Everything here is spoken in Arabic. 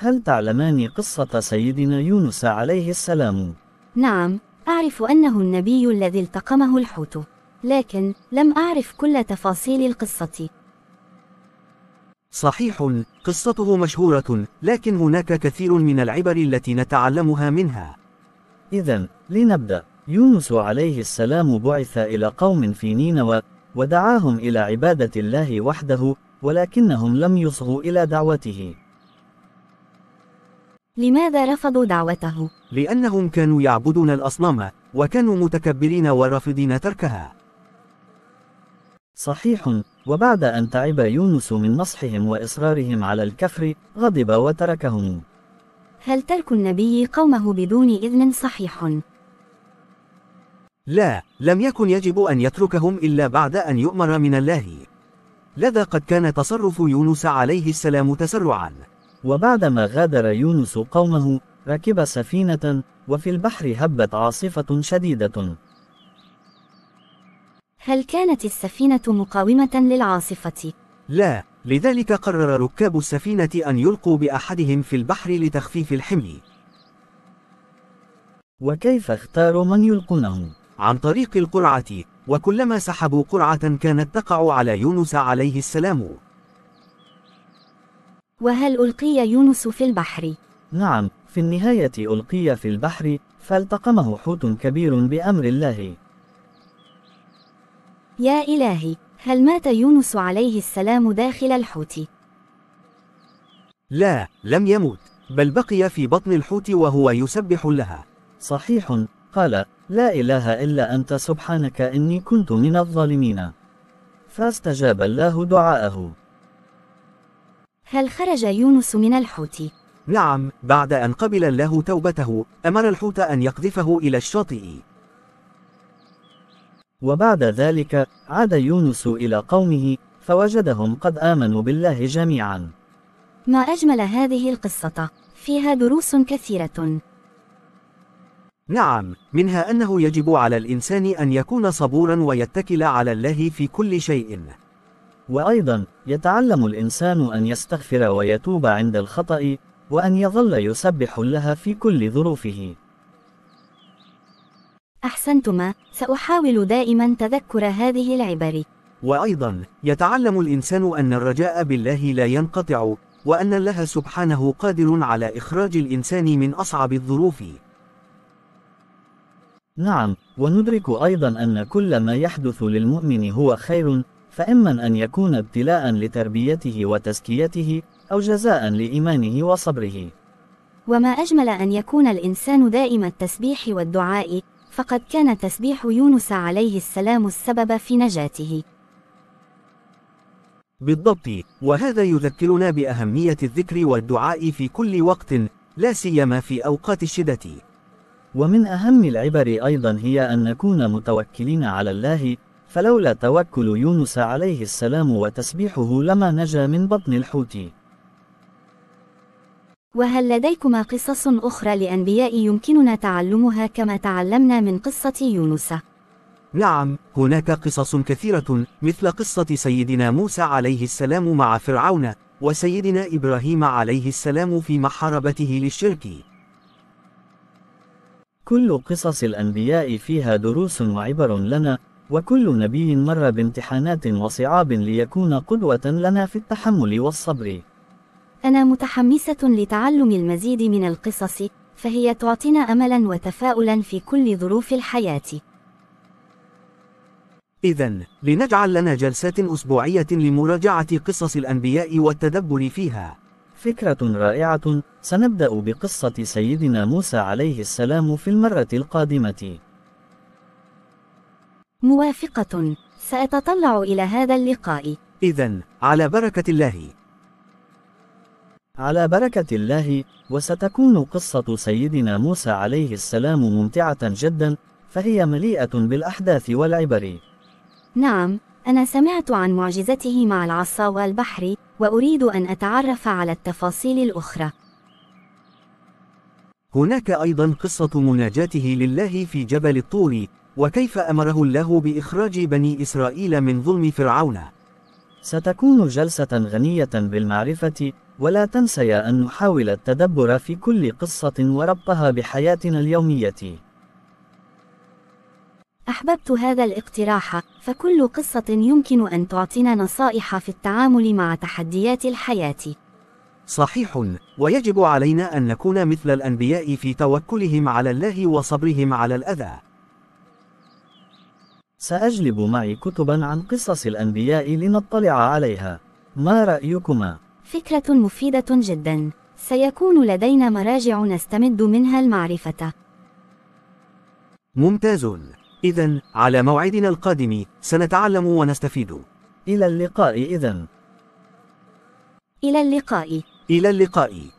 هل تعلمان قصة سيدنا يونس عليه السلام؟ نعم، أعرف أنه النبي الذي التقمه الحوت، لكن لم أعرف كل تفاصيل القصة. صحيح، قصته مشهورة، لكن هناك كثير من العبر التي نتعلمها منها. إذا، لنبدأ. يونس عليه السلام بعث إلى قوم في نينوى، ودعاهم إلى عبادة الله وحده، ولكنهم لم يصغوا إلى دعوته. لماذا رفضوا دعوته؟ لأنهم كانوا يعبدون الأصنام وكانوا متكبرين ورافضين تركها صحيح وبعد أن تعب يونس من نصحهم وإصرارهم على الكفر غضب وتركهم هل ترك النبي قومه بدون إذن صحيح؟ لا لم يكن يجب أن يتركهم إلا بعد أن يؤمر من الله لذا قد كان تصرف يونس عليه السلام تسرعاً وبعدما غادر يونس قومه ركب سفينة وفي البحر هبت عاصفة شديدة هل كانت السفينة مقاومة للعاصفة؟ لا لذلك قرر ركاب السفينة أن يلقوا بأحدهم في البحر لتخفيف الحمل وكيف اختاروا من يلقونه؟ عن طريق القرعة وكلما سحبوا قرعة كانت تقع على يونس عليه السلام وهل ألقي يونس في البحر؟ نعم، في النهاية ألقي في البحر، فالتقمه حوت كبير بأمر الله. يا إلهي، هل مات يونس عليه السلام داخل الحوت؟ لا، لم يموت، بل بقي في بطن الحوت وهو يسبح لها. صحيح، قال: لا إله إلا أنت سبحانك إني كنت من الظالمين. فاستجاب الله دعاءه. هل خرج يونس من الحوت؟ نعم، بعد أن قبل الله توبته، أمر الحوت أن يقذفه إلى الشاطئ. وبعد ذلك، عاد يونس إلى قومه، فوجدهم قد آمنوا بالله جميعا. ما أجمل هذه القصة، فيها دروس كثيرة. نعم، منها أنه يجب على الإنسان أن يكون صبورا ويتكل على الله في كل شيء. وأيضا يتعلم الإنسان أن يستغفر ويتوب عند الخطأ وأن يظل يسبح لها في كل ظروفه أحسنتما سأحاول دائما تذكر هذه العبر وأيضا يتعلم الإنسان أن الرجاء بالله لا ينقطع وأن الله سبحانه قادر على إخراج الإنسان من أصعب الظروف نعم وندرك أيضا أن كل ما يحدث للمؤمن هو خير فإما أن يكون ابتلاء لتربيته وتزكيته أو جزاء لإيمانه وصبره وما أجمل أن يكون الإنسان دائم التسبيح والدعاء فقد كان تسبيح يونس عليه السلام السبب في نجاته بالضبط وهذا يذكرنا بأهمية الذكر والدعاء في كل وقت لا سيما في أوقات الشدة ومن أهم العبر أيضا هي أن نكون متوكلين على الله فلولا توكل يونس عليه السلام وتسبيحه لما نجا من بطن الحوت وهل لديكما قصص أخرى لأنبياء يمكننا تعلمها كما تعلمنا من قصة يونس؟ نعم، هناك قصص كثيرة مثل قصة سيدنا موسى عليه السلام مع فرعون، وسيدنا إبراهيم عليه السلام في محاربته للشرك. كل قصص الأنبياء فيها دروس وعبر لنا وكل نبي مر بامتحانات وصعاب ليكون قدوة لنا في التحمل والصبر. أنا متحمسة لتعلم المزيد من القصص، فهي تعطينا أملا وتفاؤلا في كل ظروف الحياة. إذا، لنجعل لنا جلسات أسبوعية لمراجعة قصص الأنبياء والتدبر فيها. فكرة رائعة، سنبدأ بقصة سيدنا موسى عليه السلام في المرة القادمة. موافقة سأتطلع إلى هذا اللقاء إذا على بركة الله على بركة الله وستكون قصة سيدنا موسى عليه السلام ممتعة جدا فهي مليئة بالأحداث والعبر نعم أنا سمعت عن معجزته مع العصا والبحر وأريد أن أتعرف على التفاصيل الأخرى هناك أيضا قصة مناجاته لله في جبل الطور وكيف أمره الله بإخراج بني إسرائيل من ظلم فرعون ستكون جلسة غنية بالمعرفة ولا تنسي أن نحاول التدبر في كل قصة وربطها بحياتنا اليومية أحببت هذا الاقتراح فكل قصة يمكن أن تعطينا نصائح في التعامل مع تحديات الحياة صحيح ويجب علينا أن نكون مثل الأنبياء في توكلهم على الله وصبرهم على الأذى سأجلب معي كتبا عن قصص الأنبياء لنطلع عليها. ما رأيكما؟ فكرة مفيدة جدا. سيكون لدينا مراجع نستمد منها المعرفة. ممتاز. إذا على موعدنا القادم سنتعلم ونستفيد. إلى اللقاء إذا. إلى اللقاء. إلى اللقاء.